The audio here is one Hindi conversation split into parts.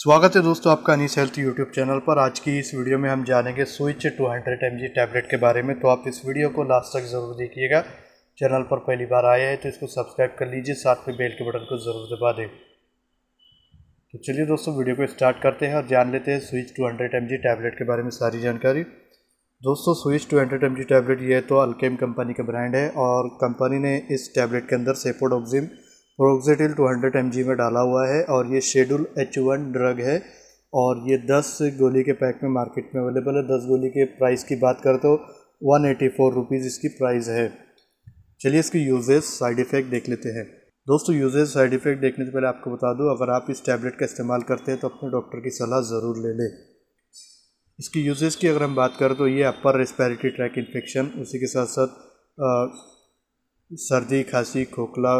स्वागत है दोस्तों आपका अनिस हेल्थ यूट्यूब चैनल पर आज की इस वीडियो में हम जानेंगे स्विच 200 हंड्रेड एम टैबलेट के बारे में तो आप इस वीडियो को लास्ट तक ज़रूर देखिएगा चैनल पर पहली बार आया है तो इसको सब्सक्राइब कर लीजिए साथ में बेल के बटन को ज़रूर दबा दें तो चलिए दोस्तों वीडियो को स्टार्ट करते हैं और जान लेते हैं switch two hundred M tablet के बारे में सारी जानकारी दोस्तों switch two hundred M tablet ये तो अल्केम कंपनी का ब्रांड है और कंपनी ने इस टैबलेट के अंदर सेपोडोक्जिम प्रोक्सिडिल 200 हंड्रेड में डाला हुआ है और ये शेड्यूल एच वन ड्रग है और ये 10 गोली के पैक में मार्केट में अवेलेबल है 10 गोली के प्राइस की बात कर तो वन एटी फोर रुपीज़ इसकी प्राइस है चलिए इसके यूजेज साइड इफ़ेक्ट देख लेते हैं दोस्तों यूजेज साइड इफ़ेक्ट देखने से पहले आपको बता दूं अगर आप इस टैबलेट का इस्तेमाल करते हैं तो अपने डॉक्टर की सलाह ज़रूर ले लें इसकी यूजेज की अगर हम बात करें तो ये अपर रेस्पेरेटरी ट्रैक इन्फेक्शन उसी के साथ साथ सर्दी खांसी खोखला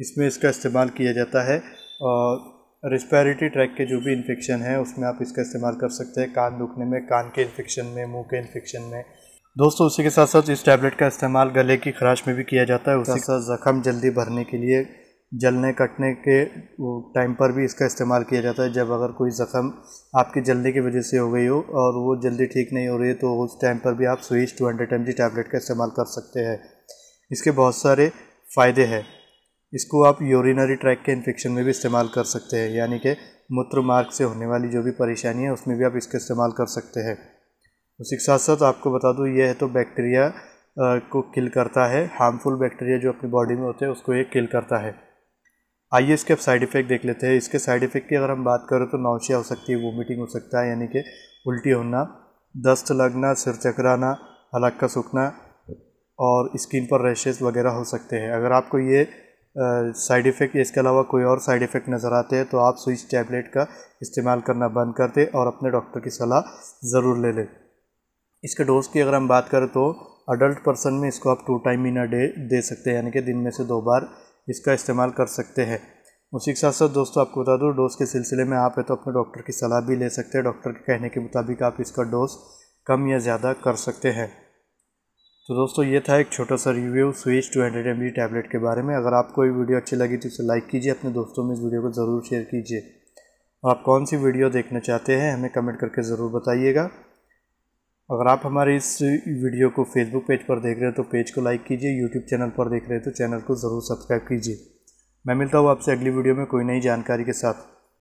इसमें इसका इस्तेमाल किया जाता है और रिस्पैरिटी ट्रैक के जो भी इन्फेक्शन है उसमें आप इसका इस्तेमाल कर सकते हैं कान दुखने में कान के इन्फेक्शन में मुंह के इन्फेक्शन में दोस्तों उसी के साथ साथ इस टैबलेट का इस्तेमाल गले की खराश में भी किया जाता है उसके साथ ज़ख़म जल्दी भरने के लिए जलने कटने के टाइम पर भी इसका इस्तेमाल किया जाता है जब अगर कोई ज़ख़म आपकी जल्दी की वजह से हो गई हो और वो जल्दी ठीक नहीं हो रही है तो उस टाइम पर भी आप switch two hundred M tablet का इस्तेमाल कर सकते हैं इसके बहुत सारे फ़ायदे हैं इसको आप यूरिनरी ट्रैक के इन्फेक्शन में भी इस्तेमाल कर सकते हैं यानी कि मूत्र मार्ग से होने वाली जो भी परेशानी है उसमें भी आप इसका इस्तेमाल कर सकते हैं उसी के साथ साथ आपको बता दूँ यह है तो बैक्टीरिया को किल करता है हार्मफुल बैक्टीरिया जो अपनी बॉडी में होते हैं उसको ये किल करता है आइए इसके अब साइड इफ़ेक्ट देख लेते हैं इसके साइड इफ़ेक्ट की अगर हम बात करें तो नौशिया हो सकती है वोमिटिंग हो सकता है यानी कि उल्टी होना दस्त लगना सिर चकराना हलक का सूखना और स्किन पर रैशेज़ वगैरह हो सकते हैं अगर आपको ये साइड इफ़ेक्ट इसके अलावा कोई और साइड इफ़ेक्ट नज़र आते हैं तो आप स्विच टैबलेट का इस्तेमाल करना बंद कर दें और अपने डॉक्टर की सलाह ज़रूर ले लें इसके डोज़ की अगर हम बात करें तो अडल्ट पर्सन में इसको आप two time in a day दे सकते हैं यानी कि दिन में से दो बार इसका इस्तेमाल कर सकते हैं उसी के साथ साथ दोस्तों आपको बता दूँ डोज़ के सिलसिले में आप है तो अपने डॉक्टर की सलाह भी ले सकते हैं डॉक्टर के कहने के मुताबिक आप इसका डोज़ कम या ज़्यादा कर सकते हैं तो दोस्तों ये था एक छोटा सा review switch two hundred M tablet के बारे में अगर आपको ये वीडियो अच्छी लगी तो इसे लाइक कीजिए अपने दोस्तों में इस वीडियो को ज़रूर शेयर कीजिए और आप कौन सी वीडियो देखना चाहते हैं हमें कमेंट करके ज़रूर बताइएगा अगर आप हमारे इस वीडियो को फेसबुक पेज पर देख रहे हो तो पेज को लाइक कीजिए यूट्यूब चैनल पर देख रहे हो तो चैनल को ज़रूर सब्सक्राइब कीजिए मैं मिलता हूँ आपसे अगली वीडियो में कोई नई जानकारी के साथ